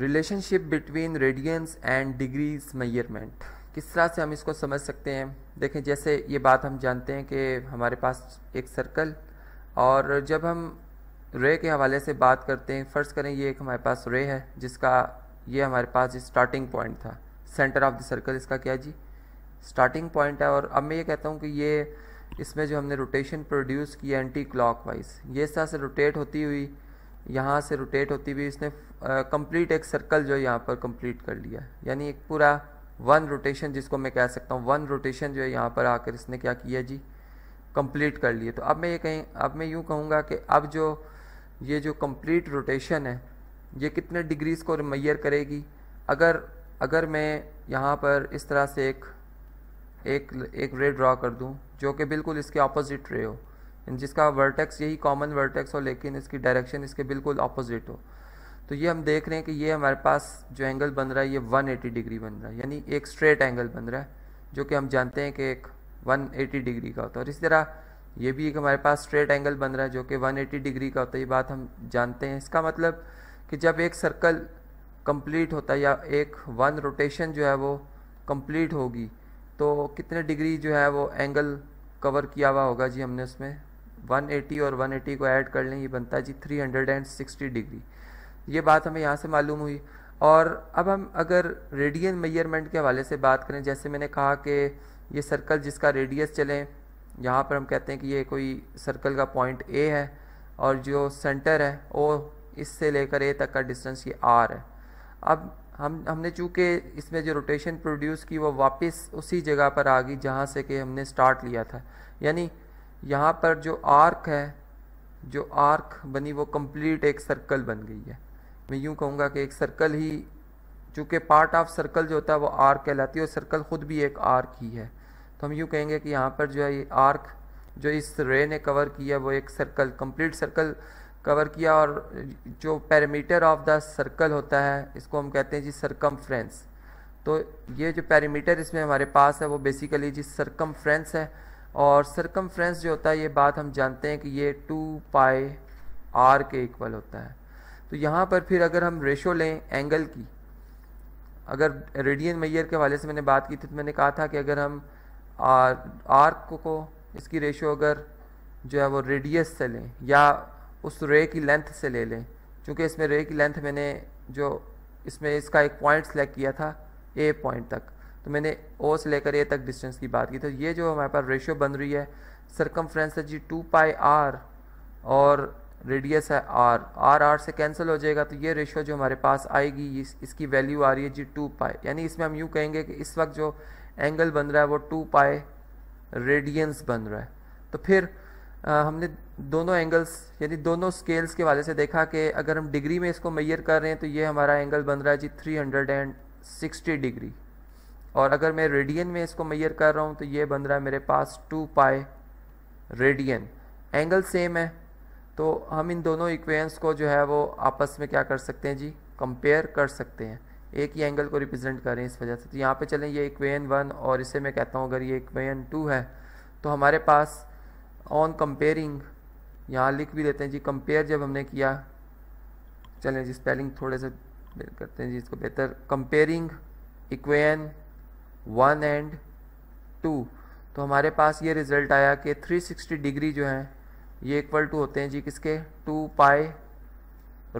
relationship between radians and degrees measurement किस तरह से हम इसको समझ सकते हैं देखें जैसे ये बात हम जानते हैं कि हमारे पास एक सर्कल और जब हम रे के हवाले से बात करते हैं फ़र्ज़ करें ये एक हमारे पास रे है जिसका ये हमारे पास स्टार्टिंग पॉइंट था सेंटर ऑफ द सर्कल इसका क्या जी स्टार्टिंग पॉइंट है और अब मैं ये कहता हूँ कि ये इसमें जो हमने रोटेशन प्रोड्यूस किया एंटी क्लॉक वाइज ये इस तरह से रोटेट होती हुई यहाँ से रोटेट होती हुई इसने कंप्लीट एक सर्कल जो यहाँ पर कंप्लीट कर लिया यानी एक पूरा वन रोटेशन जिसको मैं कह सकता हूँ वन रोटेशन जो है यहाँ पर आकर इसने क्या किया जी कंप्लीट कर लिए तो अब मैं ये कहीं अब मैं यूँ कहूँगा कि अब जो ये जो कंप्लीट रोटेशन है ये कितने डिग्रीज़ को मैयर करेगी अगर अगर मैं यहाँ पर इस तरह से एक एक एक रे ड्रा कर दूँ जो कि बिल्कुल इसके अपोजिट रे हो जिसका वर्टेक्स यही कॉमन वर्टेक्स हो लेकिन इसकी डायरेक्शन इसके बिल्कुल अपोजिट हो तो ये हम देख रहे हैं कि ये हमारे पास जो एंगल बन रहा है ये 180 डिग्री बन रहा है यानी एक स्ट्रेट एंगल बन रहा है जो कि हम जानते हैं कि एक 180 डिग्री का होता है और इसी तरह ये भी एक हमारे पास स्ट्रेट एंगल बन रहा है जो कि 180 डिग्री का होता है ये बात हम जानते हैं इसका मतलब कि जब एक सर्कल कंप्लीट होता है या एक वन रोटेशन जो है वो कंप्लीट होगी तो कितने डिग्री जो है वो एंगल कवर किया हुआ होगा जी हमने उसमें 180 और 180 को ऐड कर लें ये बनता है जी 360 डिग्री ये बात हमें यहाँ से मालूम हुई और अब हम अगर रेडियन मेजरमेंट के हवाले से बात करें जैसे मैंने कहा कि ये सर्कल जिसका रेडियस चलें यहाँ पर हम कहते हैं कि ये कोई सर्कल का पॉइंट ए है और जो सेंटर है वो इससे लेकर ए तक का डिस्टेंस ये आर है अब हम हमने चूँकि इसमें जो रोटेशन प्रोड्यूस की वो वापस उसी जगह पर आ गई जहाँ से कि हमने स्टार्ट लिया था यानी यहाँ पर जो आर्क है जो आर्क बनी वो कंप्लीट एक सर्कल बन गई है मैं यूँ कहूँगा कि एक सर्कल ही चूँकि पार्ट ऑफ सर्कल जो होता है वो आर्क कहलाती है और सर्कल ख़ुद भी एक आर्क ही है तो हम यूँ कहेंगे कि यहाँ पर जो है ये आर्क जो इस रे ने कवर किया वो एक सर्कल कंप्लीट सर्कल कवर किया और जो पैरामीटर ऑफ द सर्कल होता है इसको हम कहते हैं जी सरकम तो ये जो पैरामीटर इसमें हमारे पास है वो बेसिकली जी सरकम है और सरकमफ्रेंस जो होता है ये बात हम जानते हैं कि ये टू पाए आर के इक्वल होता है तो यहाँ पर फिर अगर हम रेशो लें एंगल की अगर रेडियन मैयर के हवाले से मैंने बात की थी तो मैंने कहा था कि अगर हम आर आर्क को इसकी रेशो अगर जो है वो रेडियस से लें या उस रे की लेंथ से ले लें क्योंकि इसमें रे की लेंथ मैंने जो इसमें इसका एक पॉइंट सेलेक्ट किया था ए पॉइंट तक तो मैंने ओ से लेकर ए तक डिस्टेंस की बात की तो ये जो हमारे पास रेशियो बन रही है फ्रेंस है जी टू पाई आर और रेडियस है आर आर आर से कैंसिल हो जाएगा तो ये रेशियो जो हमारे पास आएगी इस, इसकी वैल्यू आ रही है जी टू पाई यानी इसमें हम यूँ कहेंगे कि इस वक्त जो एंगल बन रहा है वो टू पाई रेडियंस बन रहा है तो फिर आ, हमने दोनों एंगल्स यानी दोनों स्केल्स के वाले से देखा कि अगर हम डिग्री में इसको मैयर कर रहे हैं तो ये हमारा एंगल बन रहा है जी थ्री डिग्री और अगर मैं रेडियन में इसको मैयर कर रहा हूँ तो ये बन रहा है मेरे पास two pi radian angle same है तो हम इन दोनों इक्वेंस को जो है वो आपस में क्या कर सकते हैं जी कंपेयर कर सकते हैं एक ही एंगल को रिप्रेजेंट करें इस वजह से तो यहाँ पे चलें ये इक्वेन वन और इसे मैं कहता हूँ अगर ये इक्वेन टू है तो हमारे पास ऑन कंपेयरिंग यहाँ लिख भी देते हैं जी कंपेयर जब हमने किया चलें जी स्पेलिंग थोड़े से करते हैं जी इसको बेहतर comparing equation one and two तो हमारे पास ये रिज़ल्ट आया कि 360 डिग्री जो है ये इक्वल टू होते हैं जी किसके टू पाई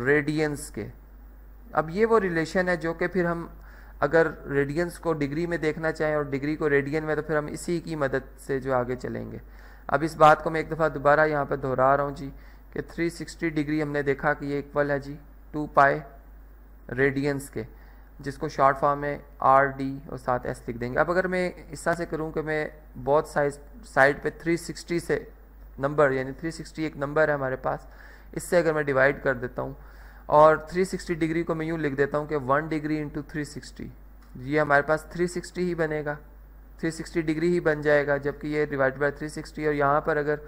रेडियंस के अब ये वो रिलेशन है जो कि फिर हम अगर रेडियंस को डिग्री में देखना चाहें और डिग्री को रेडियन में तो फिर हम इसी की मदद से जो आगे चलेंगे अब इस बात को मैं एक दफ़ा दोबारा यहाँ पर दोहरा रहा हूँ जी कि 360 डिग्री हमने देखा कि ये इक्वल है जी टू पाए रेडियंस के जिसको शॉर्ट फॉर्म में आर डी और साथ एस लिख देंगे अब अगर मैं इस तरह से करूँ कि मैं बहुत साइज साइड पे 360 से नंबर यानी 360 एक नंबर है हमारे पास इससे अगर मैं डिवाइड कर देता हूँ और 360 डिग्री को मैं यूँ लिख देता हूँ कि वन डिग्री इंटू थ्री ये हमारे पास सिक्सटी ही बनेगा 360 डिग्री ही बन जाएगा जबकि ये डिवाइड बाय 360 और यहाँ पर अगर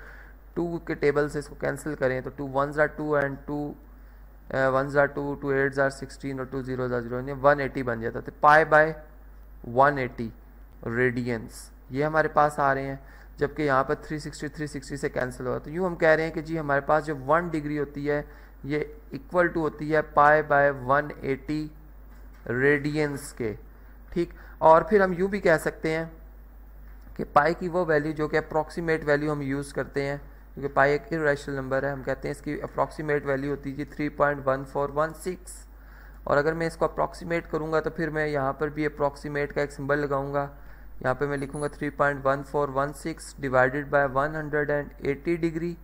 टू के टेबल से इसको कैंसिल करें तो टू वन ज़ार टू एंड टू वन ज़ार टू टू एट ज़ार सिक्सटीन और टू ज़ीरो ज़ार जीरो यानी वन एटी बन जाता तो pi by one eighty radiance ये हमारे पास आ रहे हैं जबकि यहाँ पर थ्री सिक्सटी थ्री सिक्सटी से कैंसिल हो रहा तो यूँ हम कह रहे हैं कि जी हमारे पास जो वन डिग्री होती है ये इक्वल टू होती है pi by one eighty radiance के ठीक और फिर हम यूँ भी कह सकते हैं कि पाए की वो वैल्यू जो कि अप्रॉक्सीमेट वैल्यू हम यूज़ करते हैं क्योंकि पाई एक इेशनल नंबर है हम कहते हैं इसकी अप्रॉक्सीमेट वैल्यू होती है three point one four one six और अगर मैं इसको अप्रॉक्सीमेट करूँगा तो फिर मैं यहाँ पर भी अप्रॉक्सीमेट का एक सिंबल लगाऊंगा यहाँ पे मैं लिखूँगा three point one four one six divided by one hundred and eighty degree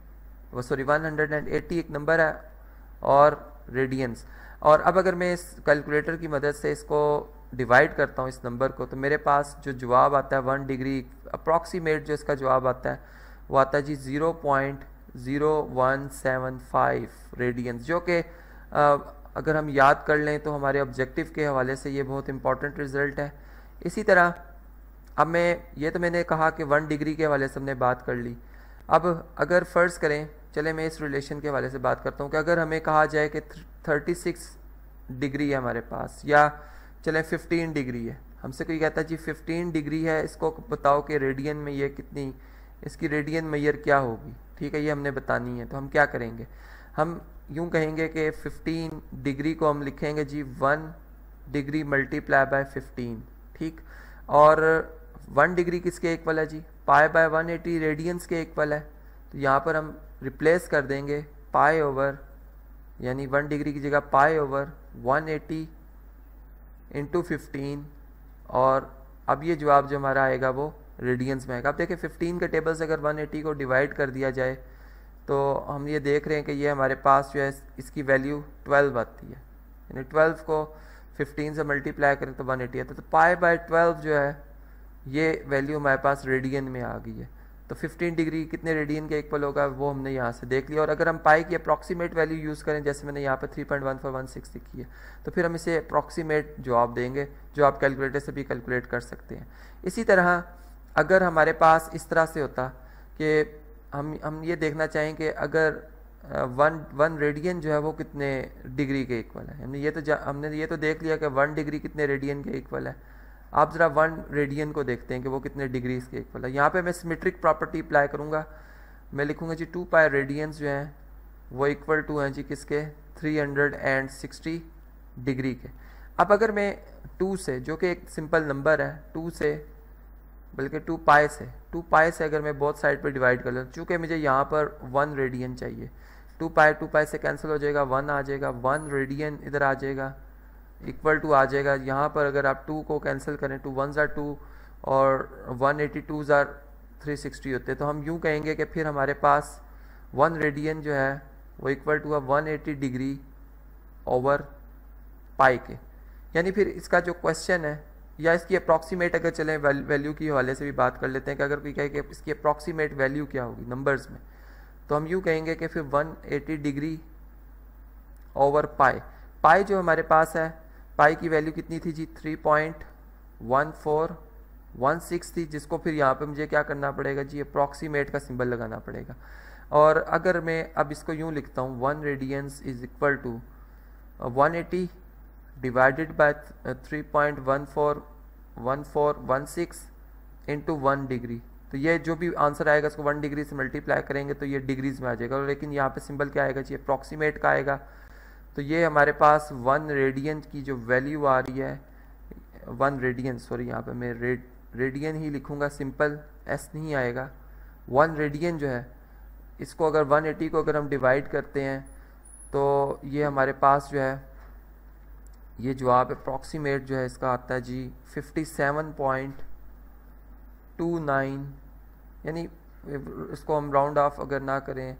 वो sorry one hundred and eighty एक नंबर है और रेडियंस और अब अगर मैं इस कैलकुलेटर की मदद से इसको डिवाइड करता हूँ इस नंबर को तो मेरे पास जो जवाब आता है वन डिग्री अप्रॉक्सीमेट जो इसका जवाब आता है वो आता जी zero point zero one seven five radians जो कि अगर हम याद कर लें तो हमारे ऑब्जेक्टिव के हवाले से ये बहुत इंपॉर्टेंट रिजल्ट है इसी तरह अब मैं ये तो मैंने कहा कि वन डिग्री के हवाले से हमने बात कर ली अब अगर फ़र्ज़ करें चले मैं इस रिलेशन के हवाले से बात करता हूँ कि अगर हमें कहा जाए कि थर्टी सिक्स डिग्री है हमारे पास या चले फिफ्टीन डिग्री है हमसे कोई कहता है जी फिफ्टीन डिग्री है इसको बताओ कि रेडियन में ये कितनी इसकी रेडियन मैयर क्या होगी ठीक है ये हमने बतानी है तो हम क्या करेंगे हम यूं कहेंगे कि 15 डिग्री को हम लिखेंगे जी 1 डिग्री मल्टीप्लाई बाय 15 ठीक और 1 डिग्री किसके इक्वल है जी पाए बाय 180 रेडियंस के इक्वल है तो यहाँ पर हम रिप्लेस कर देंगे पाए ओवर यानी 1 डिग्री की जगह पाए ओवर 180 एटी इंटू और अब ये जवाब जो हमारा आएगा वो रेडियंस में आएगा आप देखिए फिफ्टीन के टेबल से अगर एटी को डिवाइड कर दिया जाए तो हम ये देख रहे हैं कि ये हमारे पास जो है इसकी वैल्यू 12 आती है यानी 12 को 15 से मल्टीप्लाई करें तो 180 एटी आता है तो पाए बाय 12 जो है ये वैल्यू हमारे पास रेडियन में आ गई है तो 15 डिग्री कितने रेडियन के एक पल होगा वो हमने यहाँ से देख लिया और अगर हम पाई की अप्रॉक्सीमेट वैल्यू यूज़ करें जैसे मैंने यहाँ पर सिक्स लिखी है तो फिर हम इसे अप्रॉक्सीमेट जवाब देंगे जो आप कैलकुलेटर से भी कैलकुलेट कर सकते हैं इसी तरह अगर हमारे पास इस तरह से होता कि हम हम ये देखना चाहें कि अगर वन वन रेडियन जो है वो कितने डिग्री के इक्वल है हमने ये तो हमने ये तो देख लिया कि वन डिग्री कितने रेडियन के इक्वल है आप ज़रा वन रेडियन को देखते हैं कि वो कितने डिग्रीज के इक्वल है यहाँ पे मैं सिमेट्रिक प्रॉपर्टी अप्लाई करूँगा मैं लिखूँगा जी टू पाई रेडियंस जो हैं वो इक्वल टू हैं जी किसके सिक्सटी डिग्री के अब अगर मैं टू से जो कि एक सिंपल नंबर है टू से बल्कि टू पाए से टू पाए से अगर मैं बहुत साइड पर डिवाइड कर लूँ चूँकि मुझे यहाँ पर वन रेडियन चाहिए टू पाए टू पाए से कैंसिल हो जाएगा वन आ जाएगा वन रेडियन इधर आ जाएगा इक्वल टू आ जाएगा यहाँ पर अगर आप टू को कैंसिल करें टू वन ज़ार टू और वन एटी टू ज़ार थ्री सिक्सटी होते तो हम यूँ कहेंगे कि फिर हमारे पास वन रेडियन जो है वो इक्वल टू है one eighty degree over pi के यानी फिर इसका जो क्वेश्चन है या इसकी अप्रॉक्सीमेट अगर चले वैल्यू की हवाले से भी बात कर लेते हैं कि अगर कोई कहे कि इसकी अप्रॉक्सीमेट वैल्यू क्या होगी नंबर्स में तो हम यूँ कहेंगे कि फिर 180 डिग्री ओवर पाए पाई जो हमारे पास है पाई की वैल्यू कितनी थी जी थ्री वन सिक्स थी जिसको फिर यहाँ पे मुझे क्या करना पड़ेगा जी अप्रॉक्सीमेट का सिंबल लगाना पड़ेगा और अगर मैं अब इसको यूँ लिखता हूँ one radians is equal to one eighty divided by three point one four one four one six into one degree तो ये जो भी आंसर आएगा इसको वन डिग्री से मल्टीप्लाई करेंगे तो ये डिग्रीज में आ जाएगा लेकिन यहाँ पे सिंबल क्या आएगा जी अप्रॉक्सीमेट का आएगा तो ये हमारे पास वन रेडियन की जो वैल्यू आ रही है वन रेडियन सॉरी यहाँ पे मैं रेड रेडियन ही लिखूँगा सिंपल एस नहीं आएगा वन रेडियन जो है इसको अगर 180 को अगर हम डिवाइड करते हैं तो ये हमारे पास जो है ये जवाब अप्रॉक्सीमेट जो है इसका आता है जी 57.29 यानी इसको हम राउंड ऑफ अगर ना करें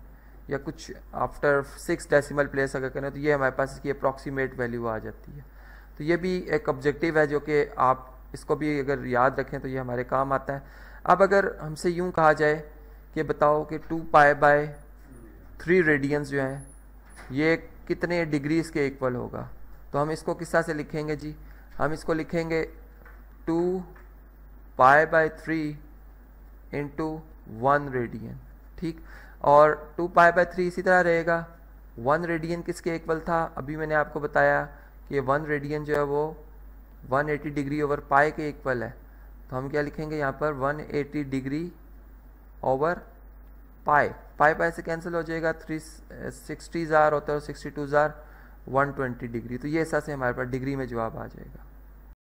या कुछ आफ्टर सिक्स डेसिमल प्लेस अगर करें तो ये हमारे पास इसकी अप्रॉक्सीमेट वैल्यू आ जाती है तो ये भी एक ऑब्जेक्टिव है जो कि आप इसको भी अगर याद रखें तो ये हमारे काम आता है अब अगर हमसे यूँ कहा जाए कि बताओ कि to pi by three radiance जो हैं ये कितने डिग्रीज़ के इक्वल होगा तो हम इसको किस तरह से लिखेंगे जी हम इसको लिखेंगे two pi by three into one radian ठीक और टू पाए बाय थ्री इसी तरह रहेगा वन रेडियन किसके इक्वल था अभी मैंने आपको बताया कि वन रेडियन जो है वो 180 डिग्री ओवर पाए के इक्वल है तो हम क्या लिखेंगे यहाँ पर 180 डिग्री ओवर पाए पाए पाए से कैंसिल हो जाएगा थ्री सिक्सटी ज़ार होता है सिक्सटी टू ज़ार 120 डिग्री तो ये ऐसा से हमारे पास डिग्री में जवाब आ जाएगा